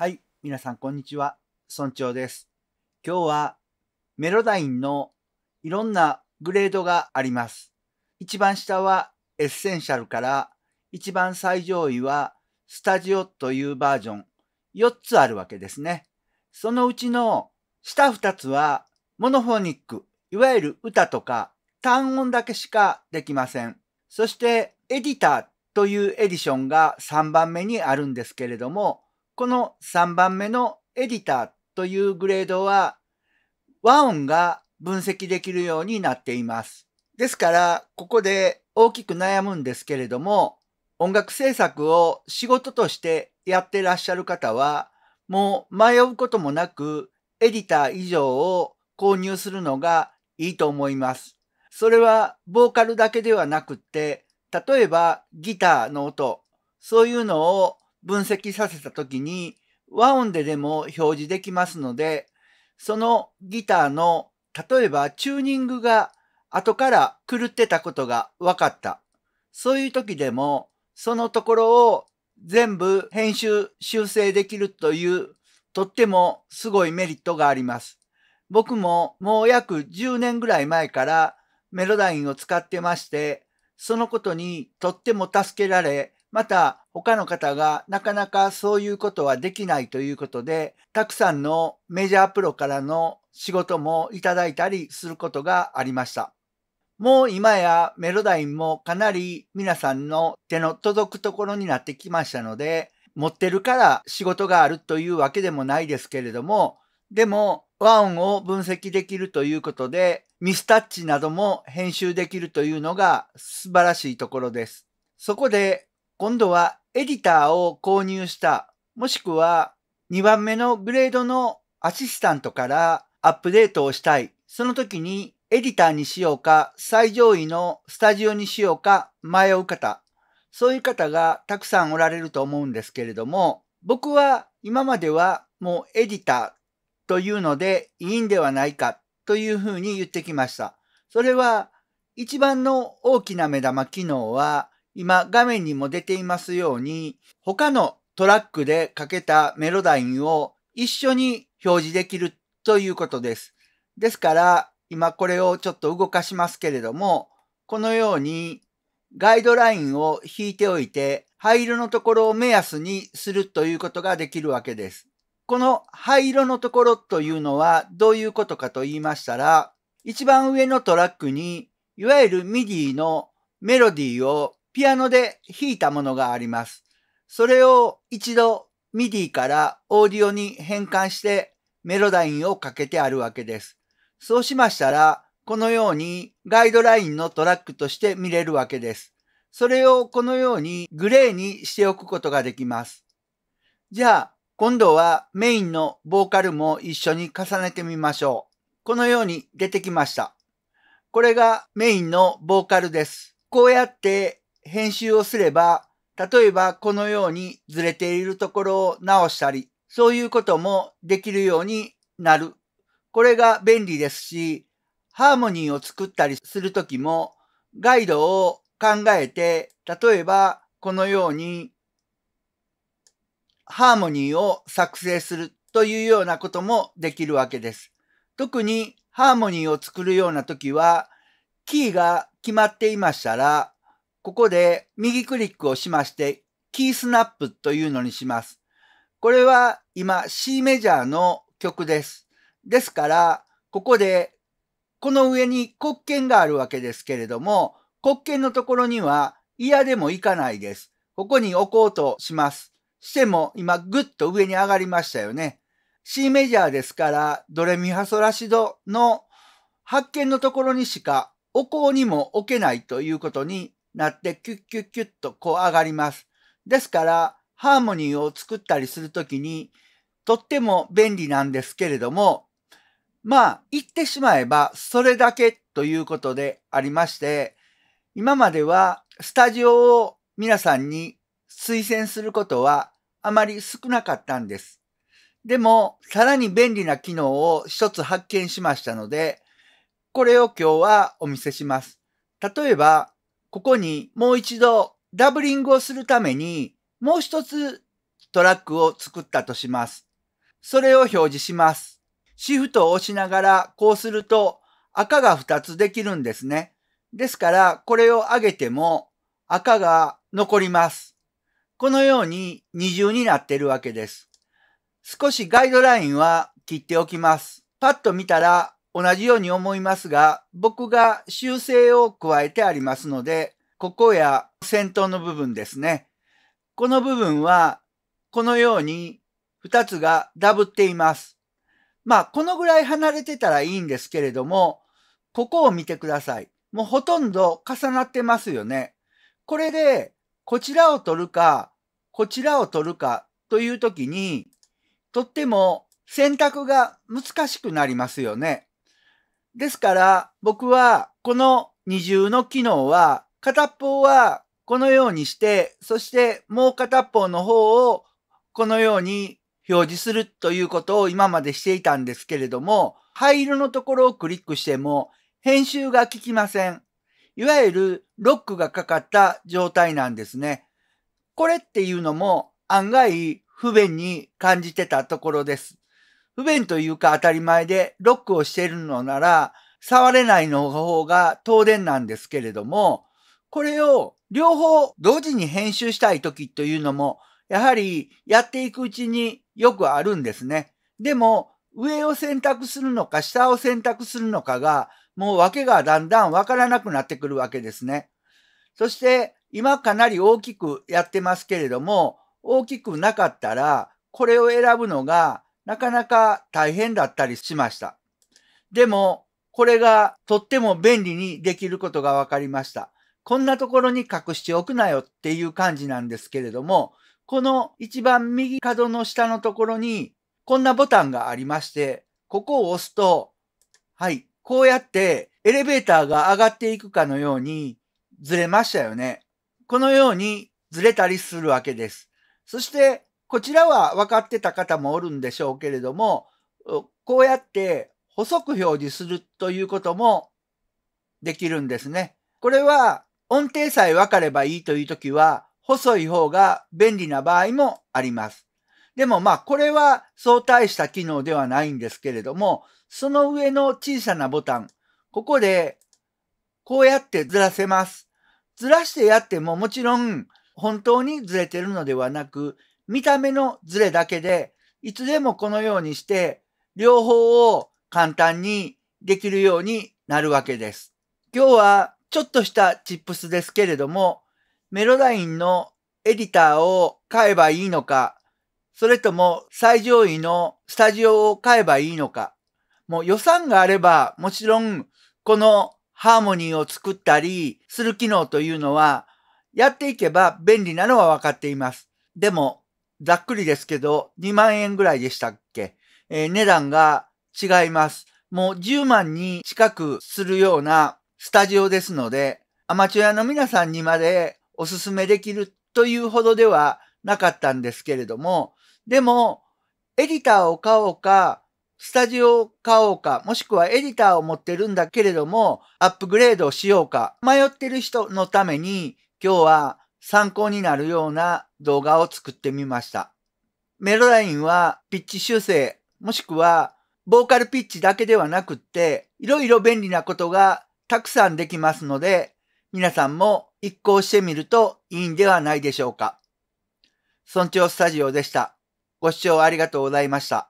はい、皆さんこんにちは。村長です。今日はメロダインのいろんなグレードがあります。一番下はエッセンシャルから、一番最上位はスタジオというバージョン、4つあるわけですね。そのうちの下2つはモノフォニック、いわゆる歌とか単音だけしかできません。そしてエディターというエディションが3番目にあるんですけれども、この3番目のエディターというグレードは和音が分析できるようになっています。ですから、ここで大きく悩むんですけれども、音楽制作を仕事としてやってらっしゃる方は、もう迷うこともなく、エディター以上を購入するのがいいと思います。それはボーカルだけではなくって、例えばギターの音、そういうのを分析させた時に和音ででも表示できますので、そのギターの例えばチューニングが後から狂ってたことが分かった。そういう時でもそのところを全部編集修正できるというとってもすごいメリットがあります。僕ももう約10年ぐらい前からメロダインを使ってまして、そのことにとっても助けられ、また他の方がなかなかそういうことはできないということで、たくさんのメジャープロからの仕事もいただいたりすることがありました。もう今やメロダインもかなり皆さんの手の届くところになってきましたので、持ってるから仕事があるというわけでもないですけれども、でも和音を分析できるということで、ミスタッチなども編集できるというのが素晴らしいところです。そこで今度はエディターを購入した、もしくは2番目のグレードのアシスタントからアップデートをしたい。その時にエディターにしようか、最上位のスタジオにしようか迷う方、そういう方がたくさんおられると思うんですけれども、僕は今まではもうエディターというのでいいんではないかというふうに言ってきました。それは一番の大きな目玉機能は今画面にも出ていますように、他のトラックでかけたメロダインを一緒に表示できるということです。ですから、今これをちょっと動かしますけれども、このようにガイドラインを引いておいて、灰色のところを目安にするということができるわけです。この灰色のところというのはどういうことかと言いましたら、一番上のトラックに、いわゆるミディのメロディーをピアノで弾いたものがあります。それを一度 MIDI からオーディオに変換してメロダインをかけてあるわけです。そうしましたら、このようにガイドラインのトラックとして見れるわけです。それをこのようにグレーにしておくことができます。じゃあ、今度はメインのボーカルも一緒に重ねてみましょう。このように出てきました。これがメインのボーカルです。こうやって編集をすれば、例えばこのようにずれているところを直したり、そういうこともできるようになる。これが便利ですし、ハーモニーを作ったりするときも、ガイドを考えて、例えばこのように、ハーモニーを作成するというようなこともできるわけです。特にハーモニーを作るような時は、キーが決まっていましたら、ここで右クリックをしまして、キースナップというのにします。これは今 C メジャーの曲です。ですから、ここでこの上に黒鍵があるわけですけれども、黒鍵のところには嫌でもいかないです。ここに置こうとします。しても今ぐっと上に上がりましたよね。C メジャーですから、ドレミファソラシドの発見のところにしかお香にも置けないということになってキュッキュッキュッとこう上がります。ですからハーモニーを作ったりするときにとっても便利なんですけれどもまあ言ってしまえばそれだけということでありまして今まではスタジオを皆さんに推薦することはあまり少なかったんです。でも、さらに便利な機能を一つ発見しましたので、これを今日はお見せします。例えば、ここにもう一度ダブリングをするためにもう一つトラックを作ったとします。それを表示します。シフトを押しながらこうすると赤が2つできるんですね。ですからこれを上げても赤が残ります。このように二重になっているわけです。少しガイドラインは切っておきます。パッと見たら同じように思いますが、僕が修正を加えてありますので、ここや先頭の部分ですね。この部分は、このように2つがダブっています。まあ、このぐらい離れてたらいいんですけれども、ここを見てください。もうほとんど重なってますよね。これで、こちらを取るか、こちらを取るかという時に、とっても選択が難しくなりますよね。ですから、僕はこの二重の機能は、片方はこのようにして、そしてもう片方の方をこのように表示するということを今までしていたんですけれども、灰色のところをクリックしても編集が効きません。いわゆるロックがかかった状態なんですね。これっていうのも案外不便に感じてたところです。不便というか当たり前でロックをしているのなら、触れないの方が当然なんですけれども、これを両方同時に編集したい時というのも、やはりやっていくうちによくあるんですね。でも、上を選択するのか下を選択するのかが、もう訳がだんだんわからなくなってくるわけですね。そして、今かなり大きくやってますけれども、大きくなかったら、これを選ぶのがなかなか大変だったりしました。でも、これがとっても便利にできることが分かりました。こんなところに隠しておくなよっていう感じなんですけれども、この一番右角の下のところにこんなボタンがありまして、ここを押すと、はい、こうやってエレベーターが上がっていくかのようにずれましたよね。このようにずれたりするわけです。そしてこちらは分かってた方もおるんでしょうけれども、こうやって細く表示するということもできるんですね。これは音程さえ分かればいいというときは、細い方が便利な場合もあります。でもまあこれは相対した機能ではないんですけれども、その上の小さなボタン、ここでこうやってずらせます。ずらしてやってももちろん本当にずれてるのではなく、見た目のズレだけで、いつでもこのようにして、両方を簡単にできるようになるわけです。今日はちょっとしたチップスですけれども、メロダインのエディターを買えばいいのか、それとも最上位のスタジオを買えばいいのか、もう予算があれば、もちろんこのハーモニーを作ったりする機能というのは、やっていけば便利なのは分かっています。でも、ざっくりですけど、2万円ぐらいでしたっけ、えー、値段が違います。もう10万に近くするようなスタジオですので、アマチュアの皆さんにまでおすすめできるというほどではなかったんですけれども、でも、エディターを買おうか、スタジオを買おうか、もしくはエディターを持ってるんだけれども、アップグレードしようか、迷ってる人のために、今日は参考になるような動画を作ってみました。メロラインはピッチ修正、もしくはボーカルピッチだけではなくって、いろいろ便利なことがたくさんできますので、皆さんも一行してみるといいんではないでしょうか。村長スタジオでした。ご視聴ありがとうございました。